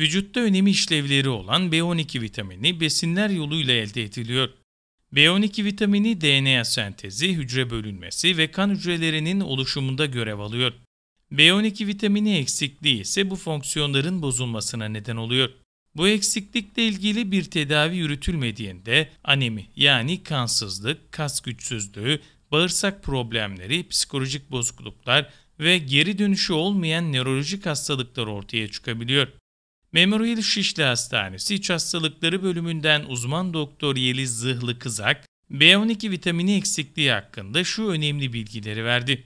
vücutta önemli işlevleri olan B12 vitamini besinler yoluyla elde ediliyor. B12 vitamini DNA sentezi, hücre bölünmesi ve kan hücrelerinin oluşumunda görev alıyor. B12 vitamini eksikliği ise bu fonksiyonların bozulmasına neden oluyor. Bu eksiklikle ilgili bir tedavi yürütülmediğinde anemi yani kansızlık, kas güçsüzlüğü, bağırsak problemleri, psikolojik bozukluklar ve geri dönüşü olmayan nörolojik hastalıklar ortaya çıkabiliyor. Memur Şişli Hastanesi İç Hastalıkları Bölümünden uzman doktor Yeliz Zıhlı Kızak, B12 vitamini eksikliği hakkında şu önemli bilgileri verdi.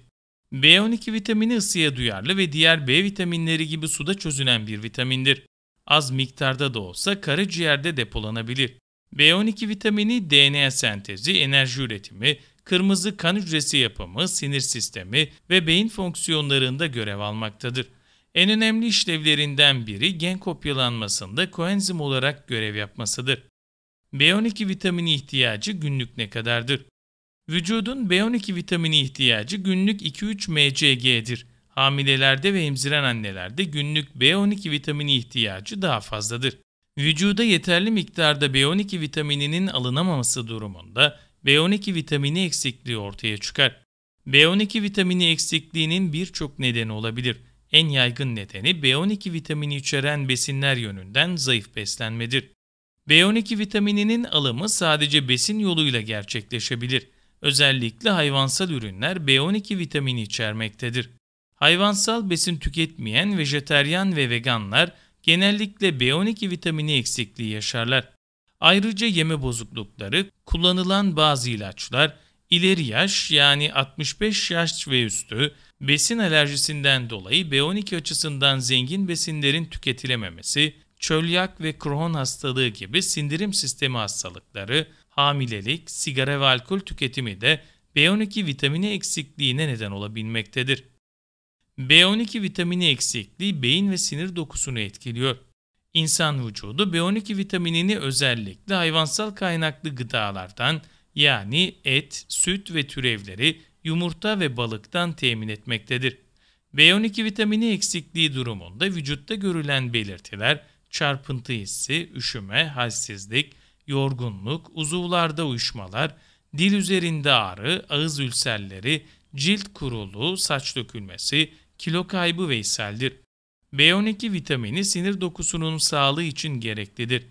B12 vitamini ısıya duyarlı ve diğer B vitaminleri gibi suda çözünen bir vitamindir. Az miktarda da olsa karaciğerde depolanabilir. B12 vitamini DNA sentezi, enerji üretimi, kırmızı kan hücresi yapımı, sinir sistemi ve beyin fonksiyonlarında görev almaktadır. En önemli işlevlerinden biri gen kopyalanmasında koenzim olarak görev yapmasıdır. B12 vitamini ihtiyacı günlük ne kadardır? Vücudun B12 vitamini ihtiyacı günlük 2-3 mcg'dir. Hamilelerde ve emziren annelerde günlük B12 vitamini ihtiyacı daha fazladır. Vücuda yeterli miktarda B12 vitamininin alınamaması durumunda B12 vitamini eksikliği ortaya çıkar. B12 vitamini eksikliğinin birçok nedeni olabilir en yaygın nedeni B12 vitamini içeren besinler yönünden zayıf beslenmedir. B12 vitamininin alımı sadece besin yoluyla gerçekleşebilir. Özellikle hayvansal ürünler B12 vitamini içermektedir. Hayvansal besin tüketmeyen vejeteryan ve veganlar genellikle B12 vitamini eksikliği yaşarlar. Ayrıca yeme bozuklukları, kullanılan bazı ilaçlar, İleri yaş yani 65 yaş ve üstü besin alerjisinden dolayı B12 açısından zengin besinlerin tüketilememesi, çölyak ve Crohn hastalığı gibi sindirim sistemi hastalıkları, hamilelik, sigara ve alkol tüketimi de B12 vitamini eksikliğine neden olabilmektedir. B12 vitamini eksikliği beyin ve sinir dokusunu etkiliyor. İnsan vücudu B12 vitaminini özellikle hayvansal kaynaklı gıdalardan, yani et, süt ve türevleri yumurta ve balıktan temin etmektedir. B12 vitamini eksikliği durumunda vücutta görülen belirtiler çarpıntı hissi, üşüme, halsizlik, yorgunluk, uzuvlarda uyuşmalar, dil üzerinde ağrı, ağız ülserleri, cilt kuruluğu, saç dökülmesi, kilo kaybı ve ishaldir. B12 vitamini sinir dokusunun sağlığı için gereklidir.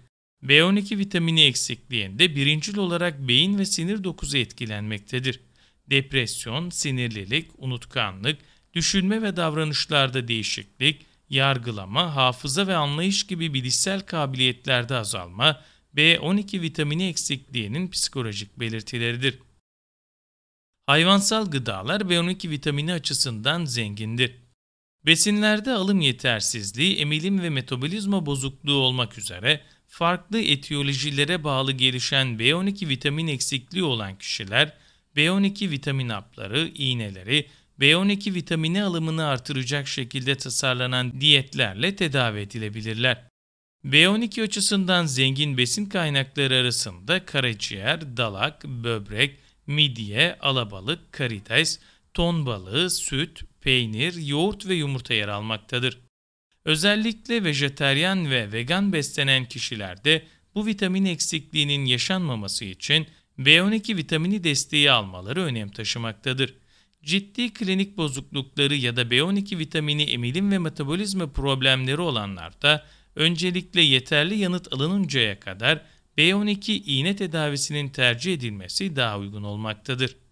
B12 vitamini eksikliğinde birincil olarak beyin ve sinir dokusu etkilenmektedir. Depresyon, sinirlilik, unutkanlık, düşünme ve davranışlarda değişiklik, yargılama, hafıza ve anlayış gibi bilişsel kabiliyetlerde azalma, B12 vitamini eksikliğinin psikolojik belirtileridir. Hayvansal gıdalar B12 vitamini açısından zengindir. Besinlerde alım yetersizliği, emilim ve metabolizma bozukluğu olmak üzere farklı etiyolojilere bağlı gelişen B12 vitamin eksikliği olan kişiler B12 vitamin hapları, iğneleri, B12 vitamini alımını artıracak şekilde tasarlanan diyetlerle tedavi edilebilirler. B12 açısından zengin besin kaynakları arasında karaciğer, dalak, böbrek, midye, alabalık, karides, ton balığı, süt, peynir, yoğurt ve yumurta yer almaktadır. Özellikle vejeteryan ve vegan beslenen kişilerde bu vitamin eksikliğinin yaşanmaması için B12 vitamini desteği almaları önem taşımaktadır. Ciddi klinik bozuklukları ya da B12 vitamini emilim ve metabolizma problemleri olanlarda öncelikle yeterli yanıt alınıncaya kadar B12 iğne tedavisinin tercih edilmesi daha uygun olmaktadır.